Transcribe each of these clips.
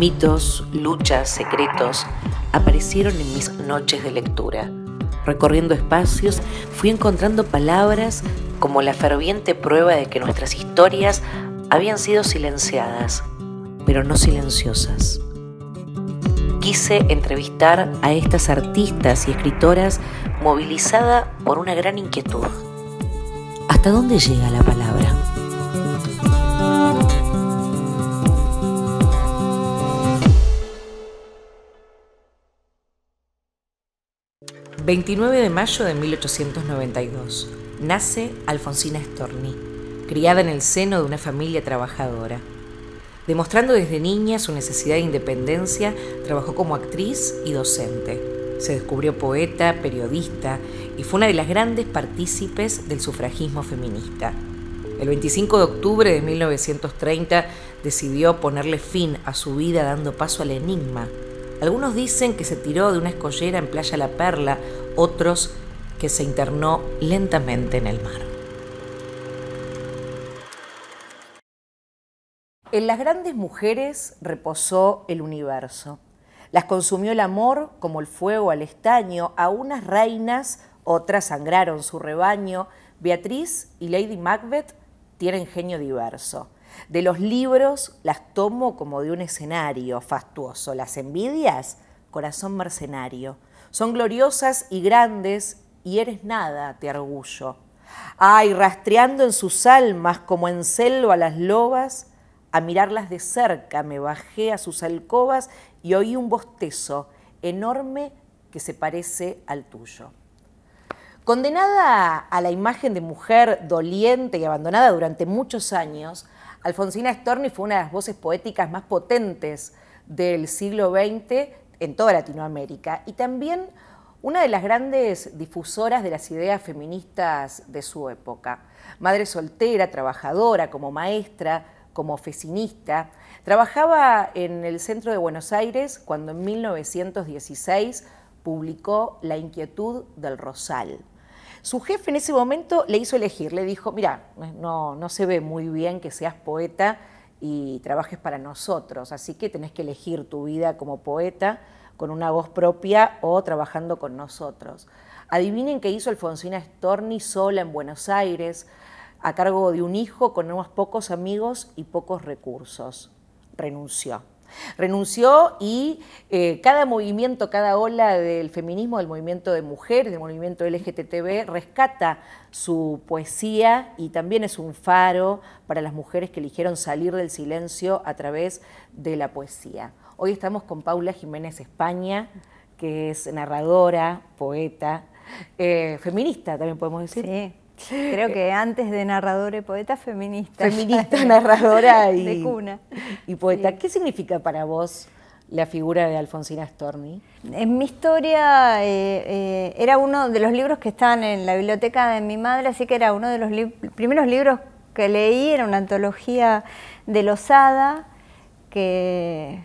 mitos, luchas, secretos aparecieron en mis noches de lectura. Recorriendo espacios fui encontrando palabras como la ferviente prueba de que nuestras historias habían sido silenciadas, pero no silenciosas. Quise entrevistar a estas artistas y escritoras movilizada por una gran inquietud. ¿Hasta dónde llega la palabra? 29 de mayo de 1892. Nace Alfonsina Storni, criada en el seno de una familia trabajadora. Demostrando desde niña su necesidad de independencia, trabajó como actriz y docente. Se descubrió poeta, periodista y fue una de las grandes partícipes del sufragismo feminista. El 25 de octubre de 1930 decidió ponerle fin a su vida dando paso al enigma. Algunos dicen que se tiró de una escollera en Playa La Perla otros que se internó lentamente en el mar. En las grandes mujeres reposó el universo. Las consumió el amor como el fuego al estaño, a unas reinas, otras sangraron su rebaño. Beatriz y Lady Macbeth tienen genio diverso. De los libros las tomo como de un escenario fastuoso, las envidias, corazón mercenario. Son gloriosas y grandes y eres nada, te orgullo. Ay, rastreando en sus almas como en selva las lobas, a mirarlas de cerca me bajé a sus alcobas y oí un bostezo enorme que se parece al tuyo. Condenada a la imagen de mujer doliente y abandonada durante muchos años, Alfonsina Storni fue una de las voces poéticas más potentes del siglo XX en toda Latinoamérica y también una de las grandes difusoras de las ideas feministas de su época. Madre soltera, trabajadora, como maestra, como oficinista, trabajaba en el centro de Buenos Aires cuando en 1916 publicó La inquietud del Rosal. Su jefe en ese momento le hizo elegir, le dijo, mira, no, no se ve muy bien que seas poeta y trabajes para nosotros, así que tenés que elegir tu vida como poeta con una voz propia o trabajando con nosotros. Adivinen qué hizo Alfonsina Storni sola en Buenos Aires, a cargo de un hijo con unos pocos amigos y pocos recursos. Renunció. Renunció y eh, cada movimiento, cada ola del feminismo, del movimiento de mujeres, del movimiento LGTB, rescata su poesía y también es un faro para las mujeres que eligieron salir del silencio a través de la poesía. Hoy estamos con Paula Jiménez España, que es narradora, poeta, eh, feminista también podemos decir. Sí. Creo que eh, antes de narradora y poeta, feminista. Feminista, narradora y, de cuna. y poeta. ¿Qué significa para vos la figura de Alfonsina Storni? En mi historia eh, era uno de los libros que estaban en la biblioteca de mi madre, así que era uno de los primeros libros que leí, era una antología de Lozada, que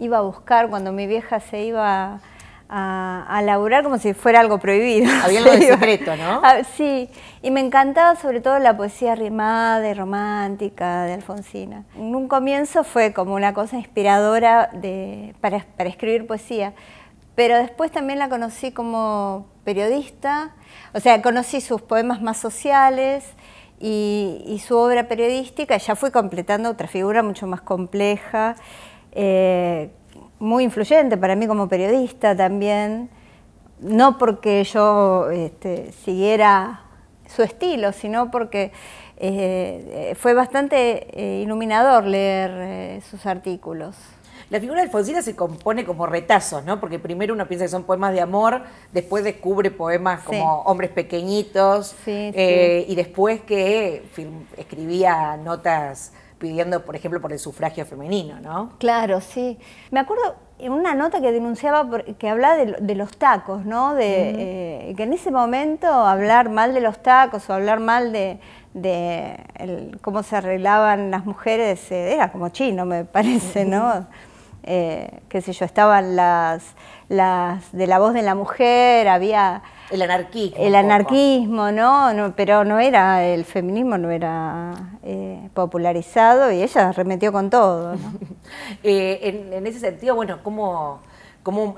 iba a buscar cuando mi vieja se iba a, a laburar como si fuera algo prohibido. Había algo de secreto, ¿no? Ah, sí, y me encantaba sobre todo la poesía rimada y romántica de Alfonsina. En un comienzo fue como una cosa inspiradora para, escribir poesía, pero después también la conocí como periodista, o sea, conocí sus poemas más sociales, y, y, su obra periodística, ya fui completando otra figura mucho más compleja eh, muy influyente para mí como periodista también, no porque yo este, siguiera su estilo, sino porque eh, fue bastante eh, iluminador leer sus artículos. La figura de Alfonsina se compone como retazos, ¿no? Porque primero uno piensa que son poemas de amor, después descubre poemas como Hombres Pequeñitos, y después que escribía notas pidiendo, por ejemplo, por el sufragio femenino, ¿no? Claro, sí. Me acuerdo en una nota que denunciaba, que hablaba de, los tacos, ¿no? De, eh, que en ese momento hablar mal de los tacos o hablar mal de, cómo se arreglaban las mujeres eh, era como chino, me parece, ¿no? Eh, que si yo, estaban las, las de la voz de la mujer, había el anarquismo. El anarquismo, ¿no? Pero no era, el feminismo no era eh, popularizado y ella remetió con todo. Eh, en, ese sentido, bueno, como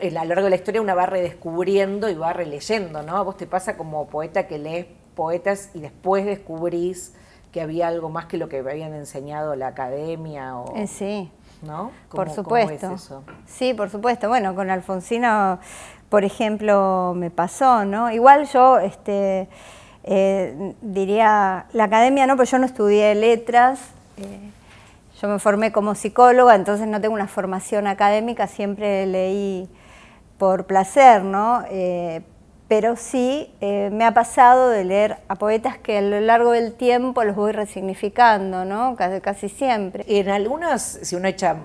eh, a lo largo de la historia una va redescubriendo y va releyendo, ¿no? A vos te pasa como poeta que lees poetas y después descubrís que había algo más que lo que habían enseñado la academia o... sí. ¿No? por supuesto. Sí, por supuesto. Bueno, con Alfonsino por ejemplo, me pasó, ¿no? Igual yo este, eh, diría, la academia no, pero pues yo no estudié letras, eh, yo me formé como psicóloga, entonces no tengo una formación académica, siempre leí por placer, ¿no? Eh, pero sí me ha pasado de leer a poetas que a lo largo del tiempo los voy resignificando, ¿no? Casi, casi siempre. En algunos, si uno echa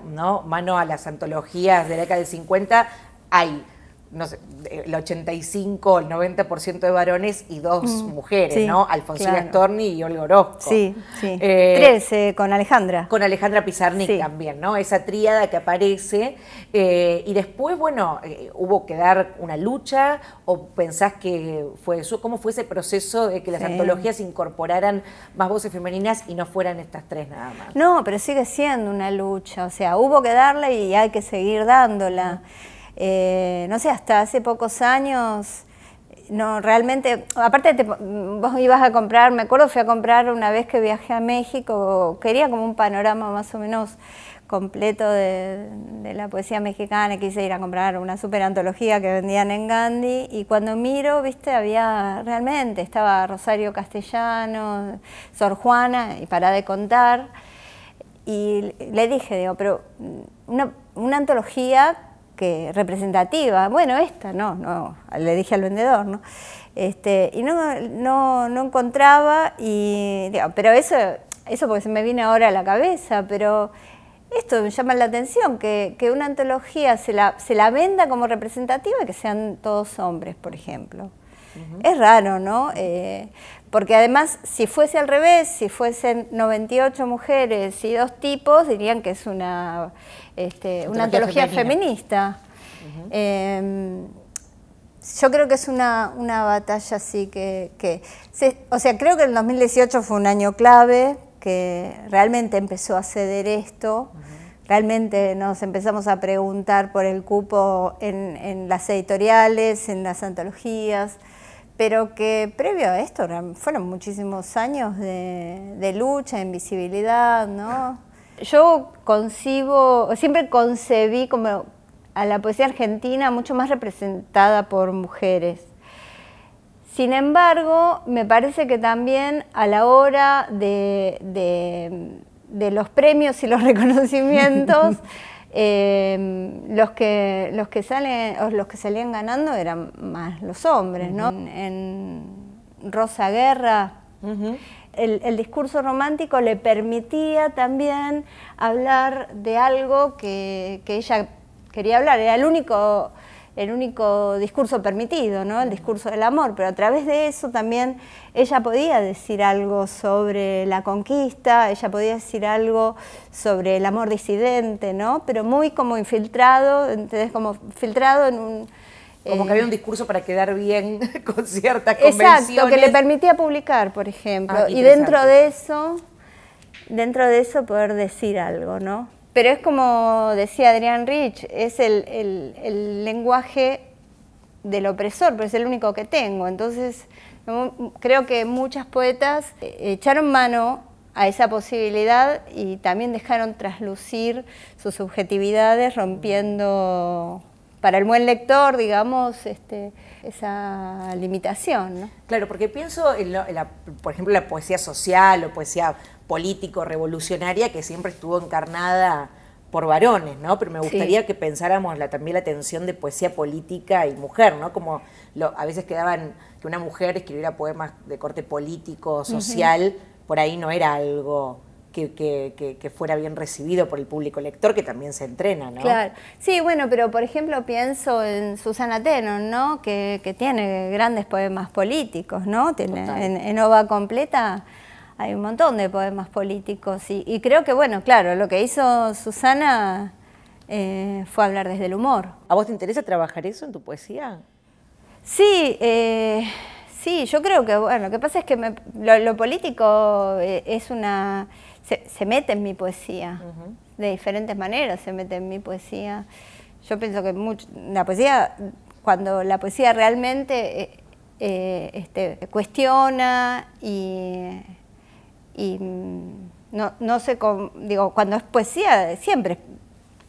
mano a las antologías de la década del 50, hay no sé, el 85, el 90% de varones y dos mm, mujeres, ¿no? Alfonsina Storni y Olga Orozco. Sí, sí. Eh, tres, con Alejandra. Con Alejandra Pizarnik también, ¿no? Esa tríada que aparece. Eh, y después, bueno, eh, hubo que dar una lucha o pensás que fue eso, cómo fue ese proceso de que las antologías incorporaran más voces femeninas y no fueran estas tres nada más. No, pero sigue siendo una lucha, o sea, hubo que darla y hay que seguir dándola. Eh, no sé, hasta hace pocos años, no, realmente, aparte vos ibas a comprar, me acuerdo fui a comprar una vez que viajé a México, quería como un panorama más o menos completo de, la poesía mexicana, quise ir a comprar una super antología que vendían en Gandhi y cuando miro, viste, había realmente, estaba Rosario Castellano, Sor Juana y para de contar y le dije, digo, pero mm, una antología que representativa. Bueno, esta no, no, le dije al vendedor, ¿no? Este, y no, no, no encontraba, y, pero eso, eso porque se me viene ahora a la cabeza, pero esto me llama la atención, que, una antología se la, se la, venda como representativa y que sean todos hombres, por ejemplo. Es raro, ¿no? Eh, porque además, si fuese al revés, si fuesen 98 mujeres y dos tipos, dirían que es una, este, antología feminista. Em, yo creo que es una, batalla así que... o sea, creo que el 2018 fue un año clave, que realmente empezó a ceder esto. Realmente nos empezamos a preguntar por el cupo en, en las editoriales, en las antologías pero que previo a esto fueron muchísimos años de, de lucha, invisibilidad, ¿no? Yo concibo, siempre concebí como a la poesía argentina mucho más representada por mujeres. Sin embargo, me parece que también a la hora de los premios y los reconocimientos, Em, los, que, los, que salen, o los que salían ganando eran más los hombres, ¿no? En, Rosa Guerra, el, el, discurso romántico le permitía también hablar de algo que, que ella quería hablar, era el único el único discurso permitido, ¿no? el discurso del amor, pero a través de eso también ella podía decir algo sobre la conquista, ella podía decir algo sobre el amor disidente, ¿no? pero muy como infiltrado, entonces como filtrado en un... Como que había eh, un discurso para quedar bien con ciertas convenciones. Exacto, que le permitía publicar, por ejemplo. Ah, y dentro de eso, dentro de eso poder decir algo, ¿no? Pero es como decía Adrián Rich, es el, lenguaje del opresor, pero es el único que tengo. Entonces, creo que muchas poetas eh, echaron mano a esa posibilidad y también dejaron traslucir sus subjetividades rompiendo para el buen lector, digamos, este, esa limitación. Claro, porque pienso, en por ejemplo, la poesía social o poesía político-revolucionaria que siempre estuvo encarnada por varones, ¿no? Pero me gustaría que pensáramos también la tensión de poesía política y mujer, ¿no? Como a veces quedaban que una mujer escribiera poemas de corte político, social, por ahí no era algo que, fuera bien recibido por el público lector, que también se entrena, ¿no? Claro. Sí, bueno, pero por ejemplo pienso en Susana Tenon, ¿no? Que, tiene grandes poemas políticos, ¿no? Tiene, en, en Ova Completa hay un montón de poemas políticos y, creo que, bueno, claro, lo que hizo Susana eh, fue hablar desde el humor. ¿A vos te interesa trabajar eso en tu poesía? Sí, eh, sí, yo creo que, bueno, lo que pasa es que lo, político eh, es una... Se, mete en mi poesía, de diferentes maneras se mete en mi poesía. Yo pienso que la poesía, cuando la poesía realmente este, cuestiona y y mm, no, no sé, digo, cuando es poesía, siempre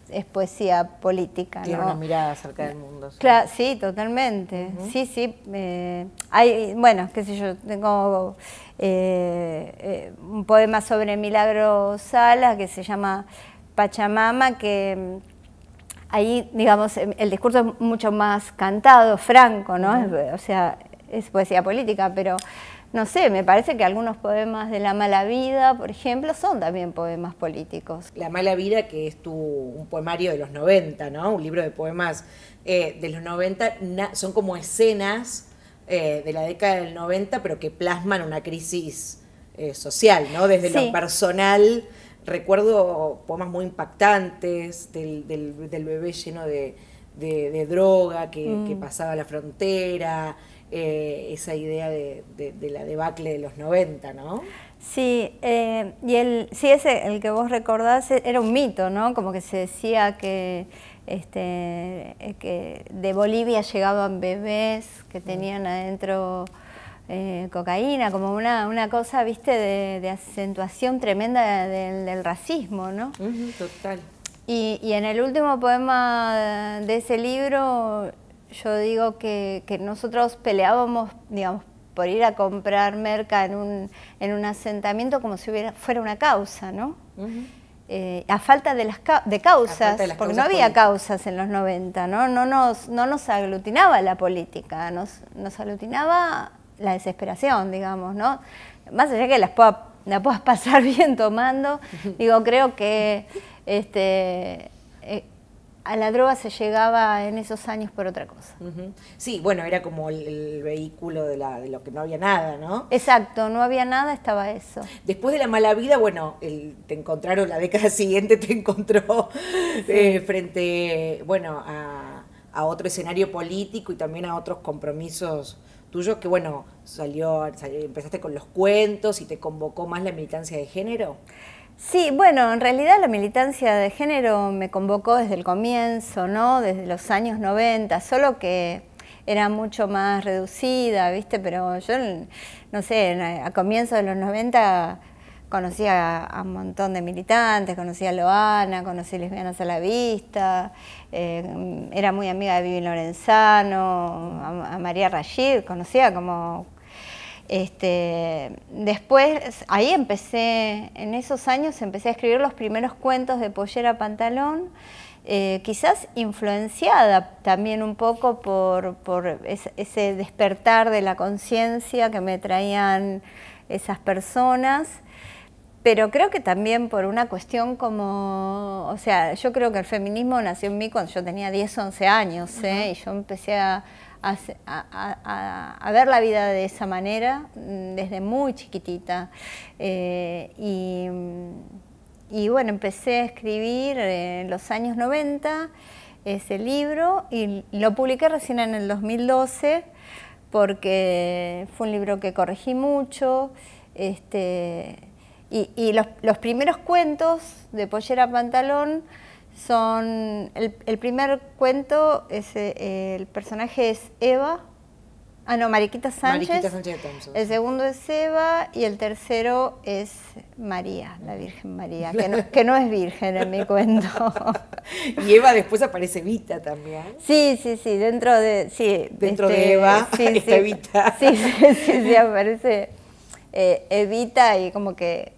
es poesía política. Tiene una mirada acerca del mundo. ¿sí? Claro, sí, totalmente. Sí, sí. Eh, hay, bueno, qué sé yo, tengo eh, eh, un poema sobre Milagro Sala que se llama Pachamama, que mm, ahí, digamos, em, el discurso es mucho más cantado, franco, ¿no? O sea, es poesía política, pero no sé, me parece que algunos poemas de La Mala Vida, por ejemplo, son también poemas políticos. La Mala Vida, que es tu, un poemario de los 90, ¿no? Un libro de poemas eh, de los 90, son como escenas eh, de la década del 90, pero que plasman una crisis eh, social, ¿no? Desde lo personal. Recuerdo poemas muy impactantes del, bebé lleno de, droga que, que mm. pasaba la frontera, eh, esa idea de, la debacle de los 90, ¿no? Sí, eh, y el, sí, ese, el que vos recordás e, era un mito, ¿no? Como que se decía que, este, eh, de Bolivia llegaban bebés que tenían mm. adentro... cocaína, como una, una cosa, viste, de, acentuación tremenda del, racismo, ¿no? total. y, en el último poema de ese libro yo digo que, nosotros peleábamos, digamos, por ir a comprar merca en un, en un asentamiento como si hubiera, fuera una causa, ¿no? Eh, a falta de, las, de causas, porque no había causas en los 90, ¿no? No nos, no nos aglutinaba la política, nos, nos aglutinaba la desesperación, digamos, ¿no? Más allá que las la puedas pasar bien tomando, digo, creo que este, eh, a la droga se llegaba en esos años por otra cosa. Sí, bueno, era como el, vehículo de, la, de, lo que no había nada, ¿no? Exacto, no había nada, estaba eso. Después de la mala vida, bueno, el, te encontraron, la década siguiente te encontró eh, frente, bueno, a, otro escenario político y también a otros compromisos tuyos que, bueno, salió, salió, empezaste con los cuentos y te convocó más la militancia de género. Sí, bueno, en realidad la militancia de género me convocó desde el comienzo, ¿no? Desde los años 90, solo que era mucho más reducida, ¿viste? Pero yo, no sé, a comienzos de los 90 conocía a un montón de militantes, conocía a Loana, conocí a Lesbianas a la Vista, eh, era muy amiga de Vivi Lorenzano, a, a María Rashid, conocía como este, después, ahí empecé, en esos años empecé a escribir los primeros cuentos de Pollera Pantalón, eh, quizás influenciada también un poco por, ese despertar de la conciencia que me traían esas personas pero creo que también por una cuestión como, o sea, yo creo que el feminismo nació en mí cuando yo tenía 10, 11 años, ¿eh? y yo empecé a, a, ver la vida de esa manera mm, desde muy chiquitita. Eh, y, bueno, empecé a escribir en los años 90 ese libro y lo publiqué recién en el 2012 porque fue un libro que corregí mucho. Este, y, los, primeros cuentos de Pollera Pantalón son el, primer cuento, es, eh, el personaje es Eva, Ah, no, Mariquita Sánchez. El segundo es Eva y el tercero es María, la Virgen María, que no, que no es virgen en mi cuento. y Eva después aparece Evita también. Sí, sí, sí, dentro de... Sí, dentro este, de Eva está sí, Evita. Sí, sí, sí, aparece eh, Evita y como que...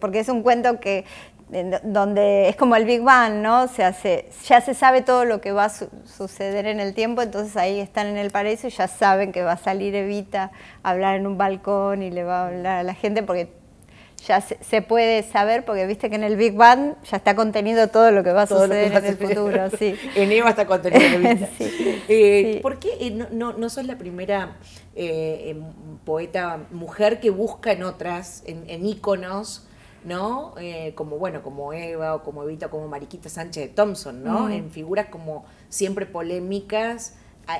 porque es un cuento que donde es como el Big Bang, ¿no? O sea, ya se sabe todo lo que va a suceder en el tiempo, entonces ahí están en el paraíso y ya saben que va a salir Evita a hablar en un balcón y le va a hablar a la gente porque ya se, puede saber, porque viste que en el Big Bang ya está contenido todo lo que va a suceder en el futuro. en Eva está contenido Evita. Eh, ¿Por qué eh, no, no, sos la primera eh, em, poeta mujer que busca en otras, en, en íconos, ¿no? Eh, como, bueno, como Eva o como Evita como Mariquita Sánchez de Thompson, ¿no? Mm. En figuras como siempre polémicas,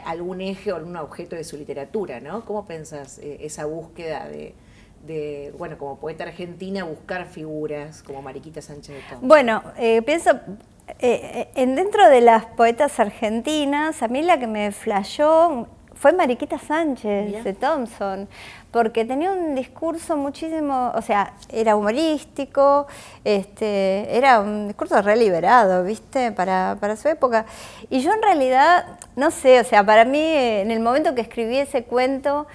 algún eje o algún objeto de su literatura, ¿no? ¿Cómo pensás eh, esa búsqueda de, bueno, como poeta argentina, buscar figuras como Mariquita Sánchez de Thompson? Bueno, eh, pienso... en dentro de las poetas argentinas, a mí la que me flashó fue Mariquita Sánchez de Thompson, porque tenía un discurso muchísimo, o sea, era humorístico, este, era un discurso liberado, ¿viste? Para, su época. Y yo en realidad, no sé, o sea, para mí, eh, en el momento que escribí ese cuento,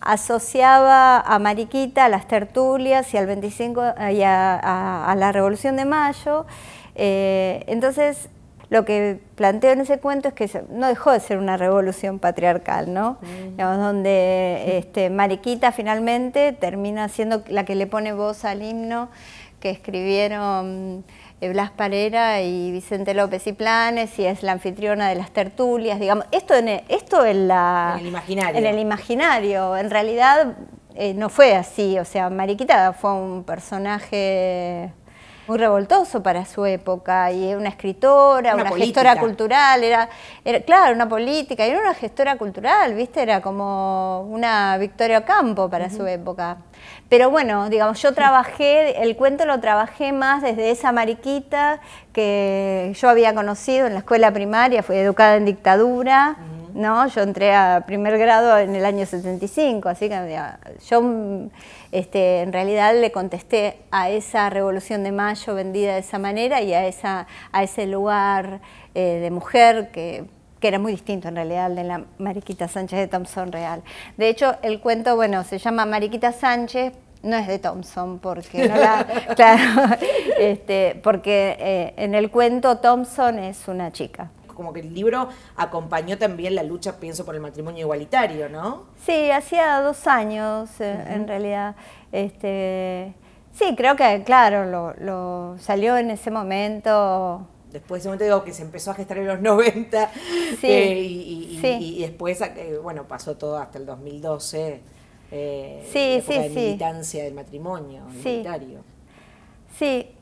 asociaba a Mariquita, a las tertulias y al 25 eh, a, la Revolución de Mayo. Eh, entonces lo que planteo en ese cuento es que no dejó de ser una revolución patriarcal, ¿no? Mm. donde este, Mariquita finalmente termina siendo la que le pone voz al himno que escribieron eh, Blas Parera y Vicente López y Planes, y es la anfitriona de las tertulias, digamos. Esto en, e, esto en, la, en el imaginario. En realidad eh, no fue así, o sea, Mariquita fue un personaje muy revoltoso para su época y una escritora, una, gestora cultural, era, era, claro, una política, era una gestora cultural, ¿viste? Era como una Victoria Campo para su época. Pero bueno, digamos, yo trabajé, el cuento lo trabajé más desde esa mariquita que yo había conocido en la escuela primaria, fui educada en dictadura. ¿no? Yo entré a primer grado en el año 75, así que yo este, en realidad le contesté a esa revolución de mayo vendida de esa manera y a, esa, a ese lugar eh, de mujer que era muy distinto en realidad de la Mariquita Sánchez de Thompson Real. De hecho, el cuento, bueno, se llama Mariquita Sánchez, no es de Thompson, porque no claro, este, porque eh, en el cuento Thompson es una chica como que el libro acompañó también la lucha, pienso, por el matrimonio igualitario, ¿no? Sí, hacía dos años, eh, en realidad. Este, sí, creo que, claro, lo, salió en ese momento después de ese momento digo que se empezó a gestar en los 90 eh, sí, y, después, eh, bueno, pasó todo hasta el 2012, eh, sí, la época de militancia del matrimonio Sí, Sí,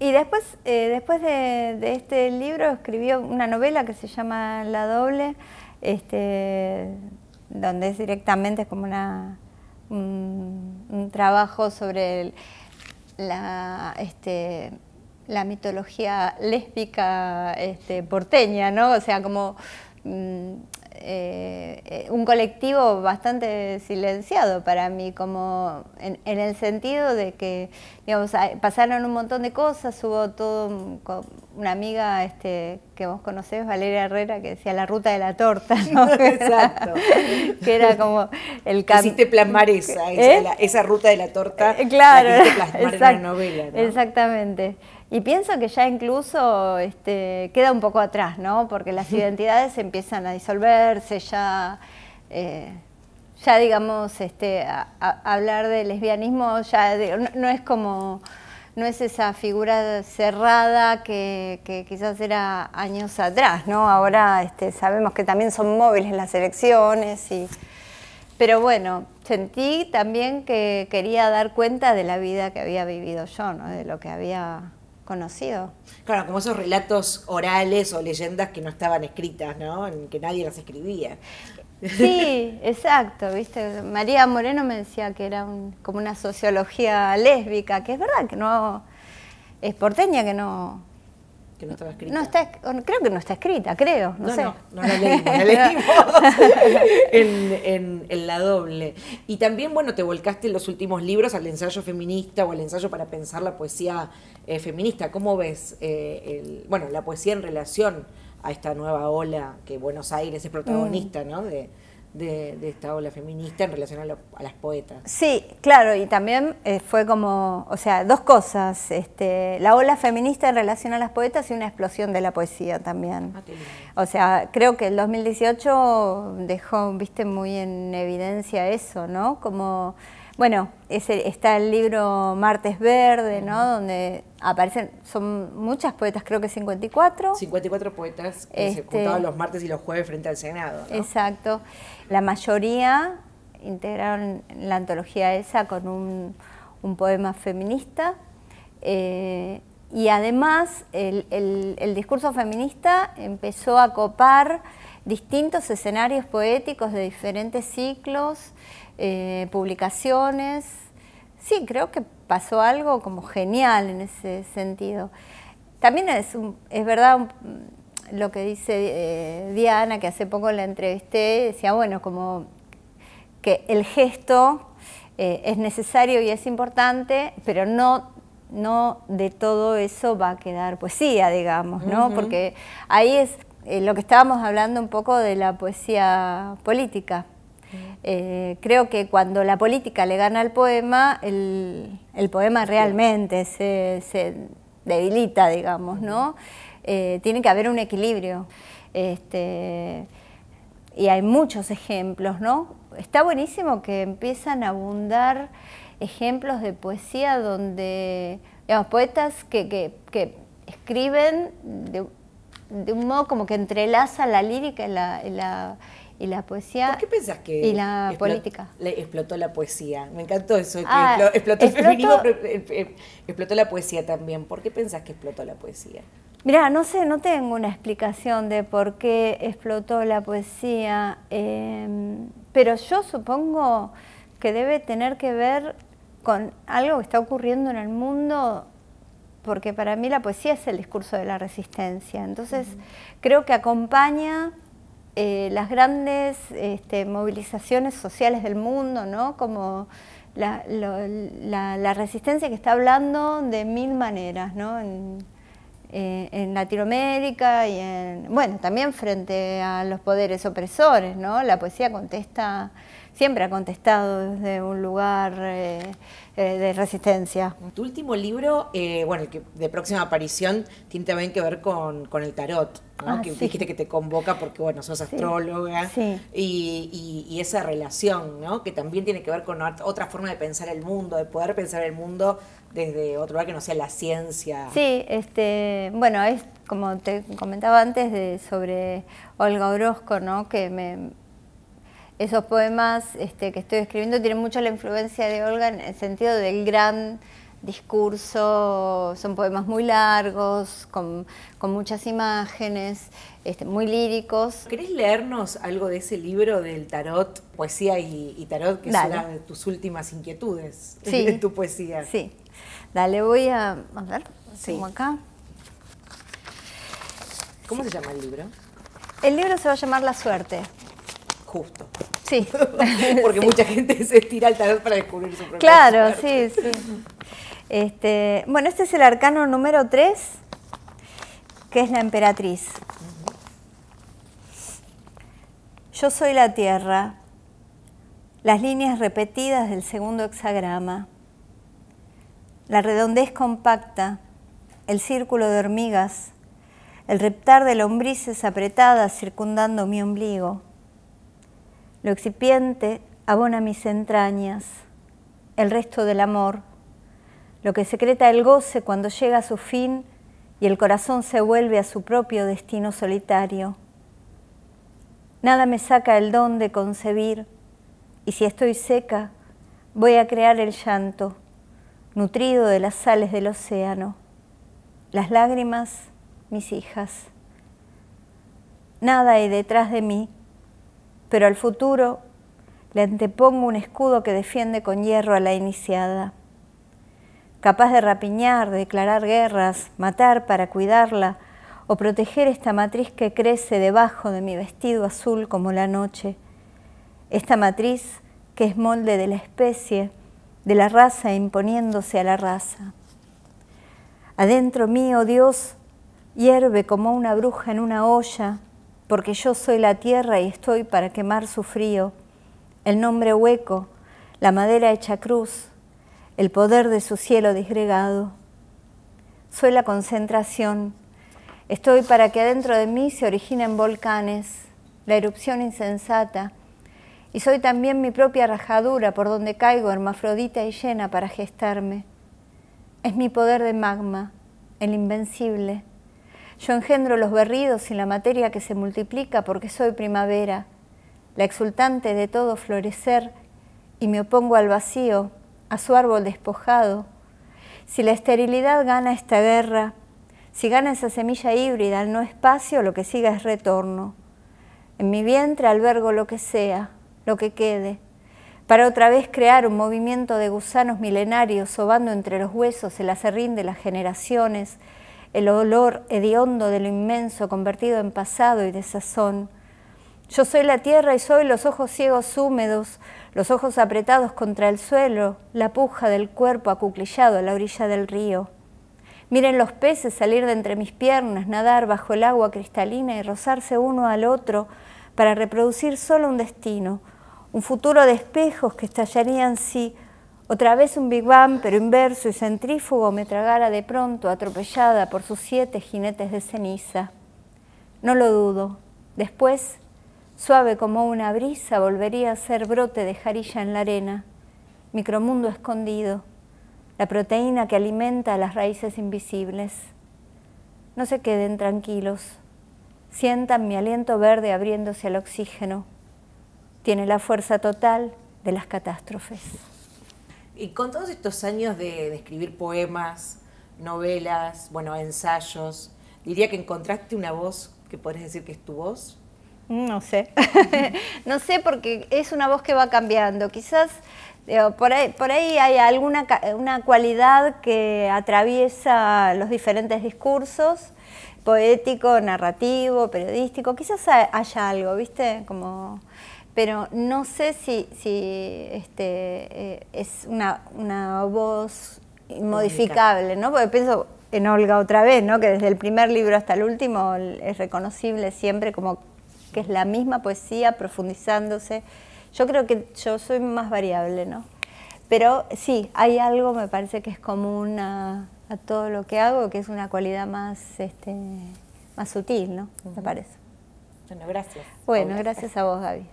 y después, eh, después de, este libro escribió una novela que se llama La Doble, este, donde es directamente como una, un, trabajo sobre este, la, mitología lésbica este, porteña, ¿no? O sea, como mm, eh, eh, un colectivo bastante silenciado para mí, como en, el sentido de que pasaron un montón de cosas, hubo todo, una amiga este, que vos conocés, Valeria Herrera, que decía la ruta de la torta, Exacto. que era como el camino. Hiciste plasmar esa, ¿Eh? esa, ruta de la torta. Eh, claro, la plasmar en la novela. Exactamente. Y pienso que ya incluso este, queda un poco atrás, ¿no? Porque las identidades empiezan a disolverse, ya, eh, ya digamos, este, hablar de lesbianismo ya no, es como, no es esa figura cerrada que, quizás era años atrás, ¿no? Ahora este, sabemos que también son móviles las elecciones y... Pero bueno, sentí también que quería dar cuenta de la vida que había vivido yo, ¿no? de lo que había conocido. Claro, como esos relatos orales o leyendas que no estaban escritas, ¿no? En que nadie las escribía. Sí, exacto, viste. María Moreno me decía que era un, como una sociología lésbica, que es verdad que no es porteña que no que no estaba escrita. No está, creo que no está escrita, creo, no, sé. No, la leímos, la leímos en, la doble. Y también, bueno, te volcaste en los últimos libros al ensayo feminista o al ensayo para pensar la poesía eh, feminista. ¿Cómo ves, eh, bueno, la poesía en relación a esta nueva ola que Buenos Aires es mm. protagonista, ¿no? De, de, esta ola feminista en relación a, las poetas. Sí, claro, y también eh, fue como, o sea, dos cosas, este, la ola feminista en relación a las poetas y una explosión de la poesía también. Ah, o sea, creo que el 2018 dejó, viste, muy en evidencia eso, ¿no? Como, bueno, ese, está el libro Martes Verde, ¿no? Donde aparecen, son muchas poetas, creo que 54. 54 poetas que este los martes y los jueves frente al Senado. ¿no? Exacto. La mayoría integraron la antología esa con un, poema feminista eh, y además el, discurso feminista empezó a copar distintos escenarios poéticos de diferentes ciclos, eh, publicaciones. Sí, creo que pasó algo como genial en ese sentido. También es, es verdad, lo que dice eh, Diana, que hace poco la entrevisté, decía, bueno, como que el gesto eh, es necesario y es importante, pero no, no de todo eso va a quedar poesía, digamos, ¿no? Porque ahí es eh, lo que estábamos hablando un poco de la poesía política. creo que cuando la política le gana al poema, el, poema realmente se, se, debilita, digamos, ¿no? eh, tiene que haber un equilibrio. Este, y hay muchos ejemplos, ¿no? Está buenísimo que empiezan a abundar ejemplos de poesía donde, digamos, poetas que, que, escriben de, un modo como que entrelaza la lírica y la, y la, poesía. ¿Por qué pensás que y la política? explotó la poesía. Me encantó eso. Ah, explotó, explotó, el feminismo, eh, eh, explotó la poesía también. ¿Por qué pensás que explotó la poesía? Mirá, no sé, no tengo una explicación de por qué explotó la poesía, em, pero yo supongo que debe tener que ver con algo que está ocurriendo en el mundo, porque para mí la poesía es el discurso de la resistencia. Entonces, creo que acompaña eh, las grandes este, movilizaciones sociales del mundo, ¿no? Como la, resistencia que está hablando de mil maneras, ¿no? Eh, en Latinoamérica y en, bueno, también frente a los poderes opresores, ¿no? La poesía contesta, siempre ha contestado desde un lugar eh, eh, de resistencia. Tu último libro, bueno, el que de próxima aparición, tiene también que ver con, el tarot, ¿no? Ah, que dijiste que te convoca porque, bueno, sos astróloga Y, y, esa relación, ¿no? Que también tiene que ver con otra forma de pensar el mundo, de poder pensar el mundo desde otro lugar que no sea la ciencia. Sí, este, bueno, es como te comentaba antes de, sobre Olga Orozco, ¿no? que me, esos poemas este, que estoy escribiendo tienen mucho la influencia de Olga en el sentido del gran discurso, son poemas muy largos, con, muchas imágenes, este, muy líricos. ¿Querés leernos algo de ese libro del tarot, poesía y, tarot, que de tus últimas inquietudes en tu poesía? Sí. Dale, voy a, a ver, como acá. ¿Cómo se llama el libro? El libro se va a llamar La Suerte. Justo. Sí. Porque mucha gente se estira al tarot para descubrir su propia Claro, sí, sí. Este, bueno, este es el arcano número 3, que es la emperatriz. Yo soy la tierra, las líneas repetidas del segundo hexagrama, la redondez compacta, el círculo de hormigas, el reptar de lombrices apretadas circundando mi ombligo. Lo excipiente abona mis entrañas, el resto del amor, lo que secreta el goce cuando llega a su fin y el corazón se vuelve a su propio destino solitario. Nada me saca el don de concebir y si estoy seca, voy a crear el llanto nutrido de las sales del océano, las lágrimas, mis hijas. Nada hay detrás de mí, pero al futuro le antepongo un escudo que defiende con hierro a la iniciada. Capaz de rapiñar, declarar guerras, matar para cuidarla o proteger esta matriz que crece debajo de mi vestido azul como la noche. Esta matriz que es molde de la especie, de la raza imponiéndose a la raza. Adentro mío, Dios hierve como una bruja en una olla, porque yo soy la tierra y estoy para quemar su frío, el nombre hueco, la madera hecha cruz, el poder de su cielo disgregado. Soy la concentración, estoy para que adentro de mí se originen volcanes, la erupción insensata, y soy también mi propia rajadura por donde caigo hermafrodita y llena para gestarme. Es mi poder de magma, el invencible. Yo engendro los berridos y la materia que se multiplica porque soy primavera, la exultante de todo florecer, y me opongo al vacío, a su árbol despojado. Si la esterilidad gana esta guerra, si gana esa semilla híbrida al no espacio, lo que siga es retorno. En mi vientre albergo lo que sea, lo que quede, para otra vez crear un movimiento de gusanos milenarios sobando entre los huesos el acerrín de las generaciones, el olor hediondo de lo inmenso convertido en pasado y desazón. Yo soy la tierra y soy los ojos ciegos húmedos, los ojos apretados contra el suelo, la puja del cuerpo acuclillado a la orilla del río. Miren los peces salir de entre mis piernas, nadar bajo el agua cristalina y rozarse uno al otro para reproducir solo un destino, un futuro de espejos que estallarían si otra vez un Big Bang, pero inverso y centrífugo, me tragara de pronto, atropellada por sus siete jinetes de ceniza. No lo dudo. Después, suave como una brisa, volvería a ser brote de jarilla en la arena, micromundo escondido, la proteína que alimenta a las raíces invisibles. No se queden tranquilos. Sientan mi aliento verde abriéndose al oxígeno tiene la fuerza total de las catástrofes. Y con todos estos años de, escribir poemas, novelas, bueno, ensayos, diría que encontraste una voz que podés decir que es tu voz. Mm, no sé, no sé porque es una voz que va cambiando. Quizás eh, por, ahí, por, ahí, hay alguna una cualidad que atraviesa los diferentes discursos, poético, narrativo, periodístico. Quizás haya algo, ¿viste? Como pero no sé si, si este, eh, es una, voz modificable, ¿no? Porque pienso en Olga otra vez, ¿no? Que desde el primer libro hasta el último es reconocible siempre como que es la misma poesía profundizándose. Yo creo que yo soy más variable, ¿no? Pero sí, hay algo, me parece que es común a, todo lo que hago, que es una cualidad más, este, más sutil, ¿no? Me parece. Bueno, gracias. Bueno, gracias a vos, Gaby.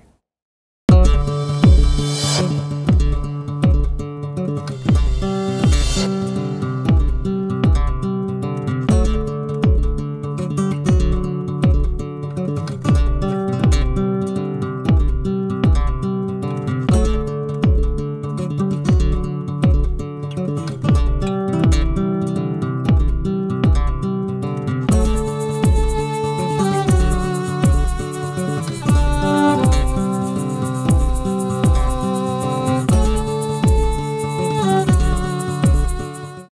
Thank you.